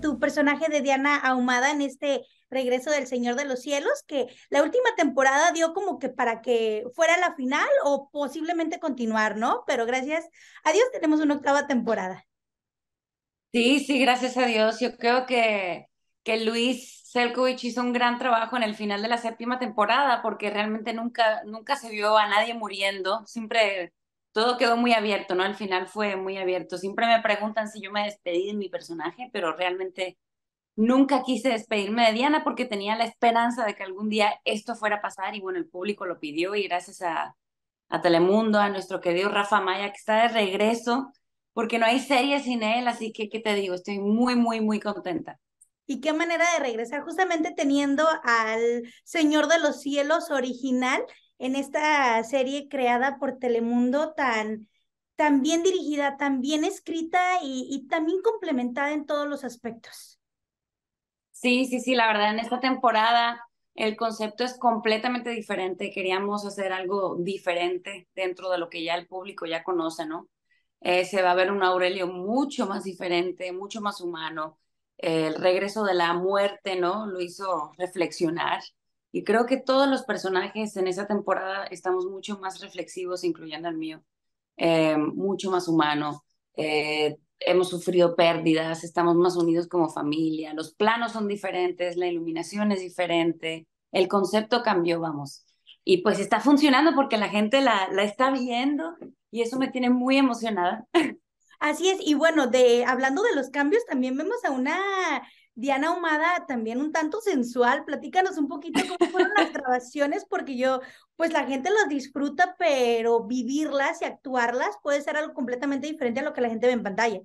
tu personaje de Diana Ahumada en este regreso del Señor de los Cielos, que la última temporada dio como que para que fuera la final o posiblemente continuar, ¿no? Pero gracias a Dios tenemos una octava temporada. Sí, sí, gracias a Dios. Yo creo que, que Luis Selkovich hizo un gran trabajo en el final de la séptima temporada porque realmente nunca, nunca se vio a nadie muriendo. Siempre todo quedó muy abierto, ¿no? Al final fue muy abierto. Siempre me preguntan si yo me despedí de mi personaje, pero realmente nunca quise despedirme de Diana porque tenía la esperanza de que algún día esto fuera a pasar y bueno, el público lo pidió y gracias a, a Telemundo, a nuestro querido Rafa Maya que está de regreso, porque no hay serie sin él, así que, ¿qué te digo? Estoy muy, muy, muy contenta. Y qué manera de regresar, justamente teniendo al Señor de los Cielos original en esta serie creada por Telemundo tan, bien dirigida, tan bien escrita y, también complementada en todos los aspectos. Sí, sí, sí, la verdad, en esta temporada el concepto es completamente diferente. Queríamos hacer algo diferente dentro de lo que ya el público ya conoce, ¿no? Eh, se va a ver un Aurelio mucho más diferente, mucho más humano. el regreso de la muerte, ¿no? Lo hizo reflexionar y creo que todos los personajes en esa temporada estamos mucho más reflexivos, incluyendo al mío, eh, mucho más humano. Eh, hemos sufrido pérdidas, estamos más unidos como familia, los planos son diferentes, la iluminación es diferente, el concepto cambió, vamos. Y pues está funcionando porque la gente la, la está viendo y eso me tiene muy emocionada. Así es, y bueno, de hablando de los cambios, también vemos a una Diana Humada, también un tanto sensual, platícanos un poquito cómo fueron las grabaciones, porque yo, pues la gente las disfruta, pero vivirlas y actuarlas puede ser algo completamente diferente a lo que la gente ve en pantalla.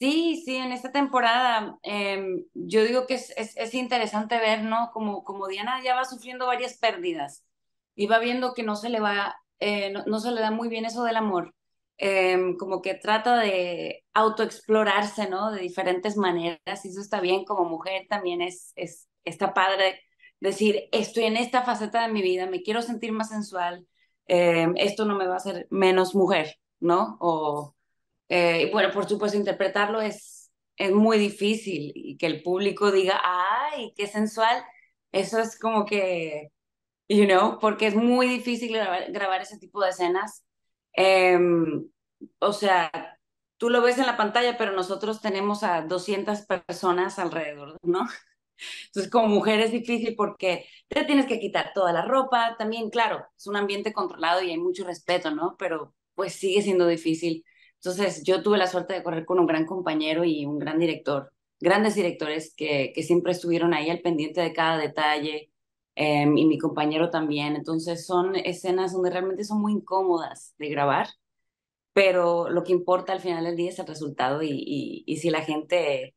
Sí, sí, en esta temporada em, yo digo que es, interesante ver, ¿no? Como, Diana ya va sufriendo varias pérdidas y va viendo que no se le va, eh, no se le da muy bien eso del amor Em, como que trata de autoexplorarse, ¿no? De diferentes maneras, y eso está bien, como mujer también es, es, está padre decir, estoy en esta faceta de mi vida, me quiero sentir más sensual, em, esto no me va a hacer menos mujer, ¿no? O, eh, bueno, por supuesto, interpretarlo es, es muy difícil y que el público diga, ay, qué sensual, eso es como que, you know, porque es muy difícil grabar ese tipo de escenas Em, o sea, tú lo ves en la pantalla, pero nosotros tenemos a 200 personas alrededor, ¿no? Entonces, como mujer es difícil porque te tienes que quitar toda la ropa, también, claro, es un ambiente controlado y hay mucho respeto, ¿no? Pero pues sigue siendo difícil. Entonces, yo tuve la suerte de correr con un gran compañero y un gran director, grandes directores que, que siempre estuvieron ahí al pendiente de cada detalle, Em, y mi compañero también. Entonces son escenas donde realmente son muy incómodas de grabar, pero lo que importa al final del día es el resultado y, y, si la gente,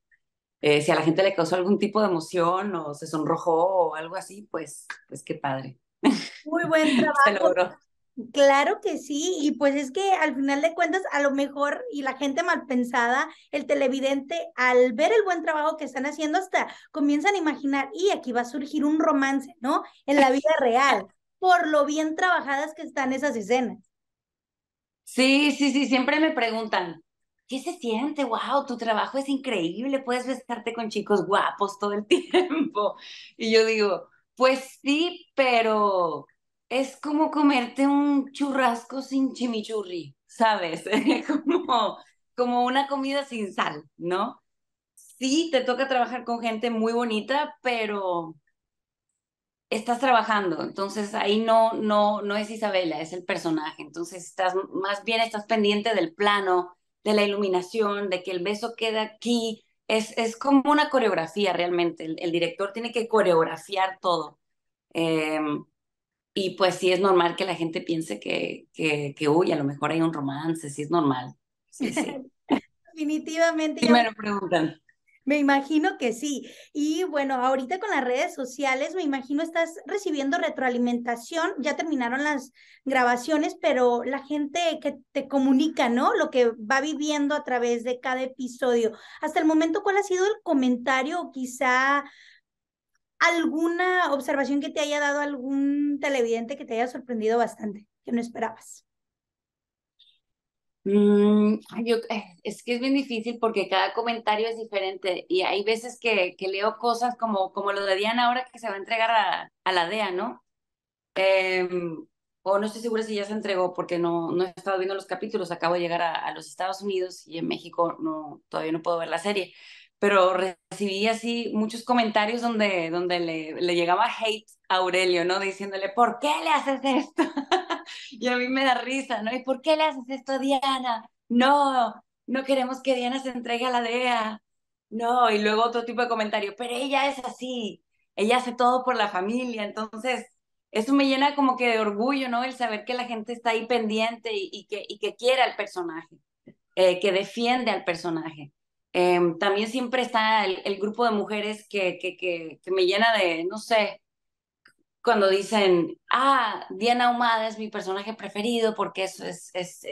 eh, si a la gente le causó algún tipo de emoción o se sonrojó o algo así, pues, pues qué padre. Muy buen trabajo. se logró. Claro que sí, y pues es que al final de cuentas, a lo mejor, y la gente mal pensada, el televidente, al ver el buen trabajo que están haciendo, hasta comienzan a imaginar, y aquí va a surgir un romance, ¿no? En la vida real, por lo bien trabajadas que están esas escenas. Sí, sí, sí, siempre me preguntan, ¿qué se siente? ¡Wow! Tu trabajo es increíble, puedes besarte con chicos guapos todo el tiempo. Y yo digo, pues sí, pero es como comerte un churrasco sin chimichurri, ¿sabes? como, como una comida sin sal, ¿no? Sí, te toca trabajar con gente muy bonita, pero estás trabajando, entonces ahí no, no, no es Isabela, es el personaje, entonces estás, más bien estás pendiente del plano, de la iluminación, de que el beso queda aquí, es, es como una coreografía realmente, el, director tiene que coreografiar todo. Em, y pues sí es normal que la gente piense que, que, uy, a lo mejor hay un romance, sí es normal. Sí, sí. Definitivamente. me preguntan. Me imagino que sí. Y bueno, ahorita con las redes sociales, me imagino estás recibiendo retroalimentación. Ya terminaron las grabaciones, pero la gente que te comunica, ¿no? Lo que va viviendo a través de cada episodio. Hasta el momento, ¿cuál ha sido el comentario o quizá alguna observación que te haya dado algún televidente que te haya sorprendido bastante, que no esperabas. Mm, eh, es que es bien difícil porque cada comentario es diferente y hay veces que, que leo cosas como, como lo de Diana ahora que se va a entregar a, la DEA, ¿no? Em, o no estoy segura si ya se entregó porque no, no he estado viendo los capítulos, acabo de llegar a, a los Estados Unidos y en México no, todavía no puedo ver la serie, pero recibí así muchos comentarios donde, donde le, llegaba hate a Aurelio, ¿no? Diciéndole, ¿por qué le haces esto? y a mí me da risa, ¿no? ¿Y por qué le haces esto a Diana? No, no queremos que Diana se entregue a la DEA. No, y luego otro tipo de comentario, pero ella es así, ella hace todo por la familia, entonces eso me llena como que de orgullo, ¿no? El saber que la gente está ahí pendiente y, que, y que quiere al personaje, eh, que defiende al personaje. Em, también siempre está el, grupo de mujeres que, me llena de, no sé, cuando dicen, ah, Diana Humada es mi personaje preferido porque eso es, es,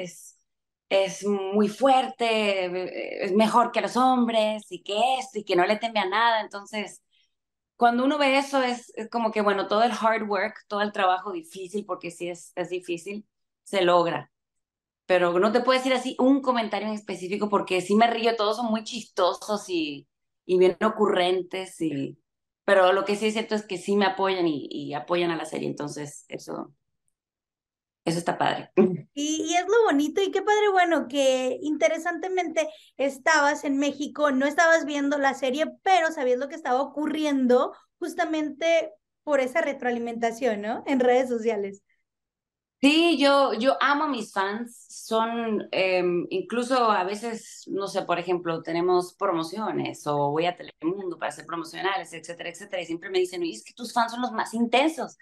es, muy fuerte, eh, es mejor que los hombres y que esto y que no le teme a nada. Entonces, cuando uno ve eso es, como que, bueno, todo el hard work, todo el trabajo difícil, porque sí es, es difícil, se logra pero no te puedo decir así un comentario en específico porque sí me río, todos son muy chistosos y, bien ocurrentes, y, pero lo que sí es cierto es que sí me apoyan y, apoyan a la serie, entonces eso, eso está padre. Y, y, es lo bonito y qué padre, bueno, que interesantemente estabas en México, no estabas viendo la serie, pero sabías lo que estaba ocurriendo justamente por esa retroalimentación, ¿no? En redes sociales. Sí, yo, yo amo a mis fans. Son em, incluso a veces, no sé, por ejemplo, tenemos promociones o voy a Telemundo para hacer promocionales, etcétera, etcétera. Y siempre me dicen, es que tus fans son los más intensos.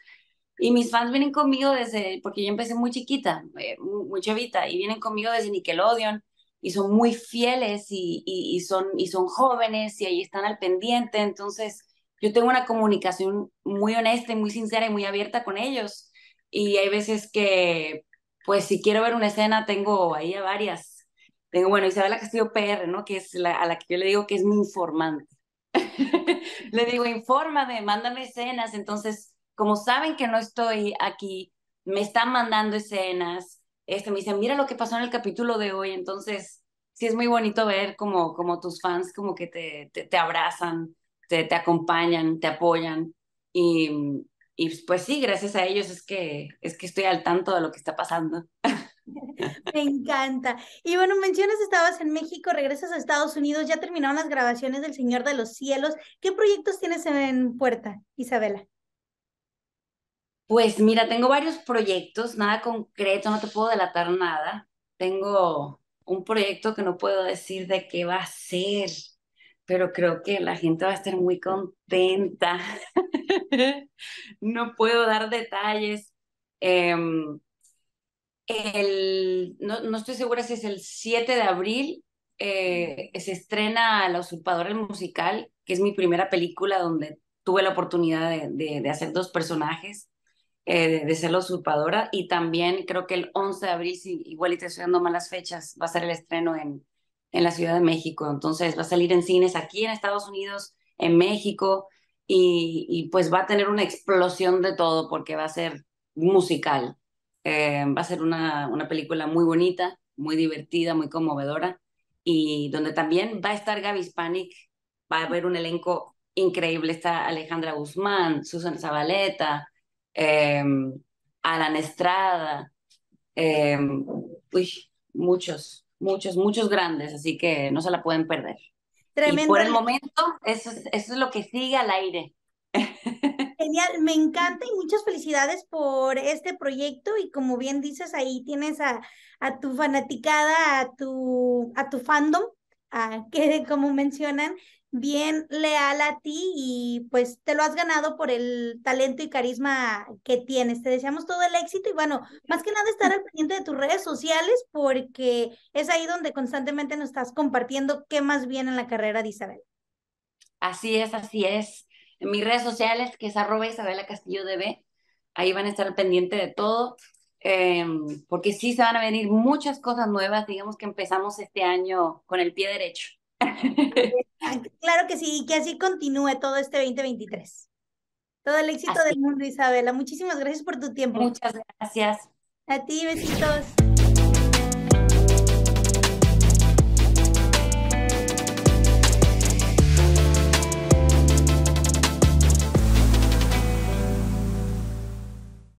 Y mis fans vienen conmigo desde, porque yo empecé muy chiquita, eh, muy chavita, y vienen conmigo desde Nickelodeon y son muy fieles y, son, y son jóvenes y ahí están al pendiente. Entonces, yo tengo una comunicación muy honesta y muy sincera y muy abierta con ellos y hay veces que, pues si quiero ver una escena, tengo ahí varias. Tengo, bueno, Isabela Castillo PR, ¿no? Que es la, a la que yo le digo que es mi informante. le digo, infórmame, mándame escenas. Entonces, como saben que no estoy aquí, me están mandando escenas. Este, me dicen, mira lo que pasó en el capítulo de hoy. Entonces, sí es muy bonito ver como, como tus fans como que te, te, abrazan, te, te acompañan, te apoyan. Y, y pues, pues sí, gracias a ellos es que, es que estoy al tanto de lo que está pasando. Me encanta. Y bueno, mencionas, estabas en México, regresas a Estados Unidos, ya terminaron las grabaciones del Señor de los Cielos. ¿Qué proyectos tienes en puerta, Isabela? Pues mira, tengo varios proyectos, nada concreto, no te puedo delatar nada. Tengo un proyecto que no puedo decir de qué va a ser, pero creo que la gente va a estar muy contenta. no puedo dar detalles. Em, el, no, no, estoy segura si es el 7 de abril, eh, se estrena La Usurpadora el Musical, que es mi primera película donde tuve la oportunidad de, de, hacer dos personajes, eh, de, ser la usurpadora, y también creo que el 11 de abril, igual y te estoy dando malas fechas, va a ser el estreno en, en la Ciudad de México. Entonces va a salir en cines aquí en Estados Unidos, en México, y, pues va a tener una explosión de todo porque va a ser musical. Eh, va a ser una, una película muy bonita, muy divertida, muy conmovedora, y donde también va a estar Gaby Spanik, va a haber un elenco increíble, está Alejandra Guzmán, Susan Zabaleta, em, Alan Estrada, em, uy, muchos, muchos, muchos grandes, así que no se la pueden perder. Tremendo. Y por el momento, eso es, eso es lo que sigue al aire. Genial, me encanta y muchas felicidades por este proyecto y como bien dices, ahí tienes a, a tu fanaticada, a tu, a tu fandom, a, que como mencionan, bien leal a ti y pues te lo has ganado por el talento y carisma que tienes. Te deseamos todo el éxito y bueno, más que nada estar al pendiente de tus redes sociales porque es ahí donde constantemente nos estás compartiendo qué más viene en la carrera de Isabel. Así es, así es. En mis redes sociales, que es arroba Isabela Castillo B. ahí van a estar al pendiente de todo. Em, porque sí se van a venir muchas cosas nuevas, digamos que empezamos este año con el pie derecho claro que sí, y que así continúe todo este 2023. Todo el éxito del mundo, Isabela. Muchísimas gracias por tu tiempo. Muchas gracias. A ti, besitos.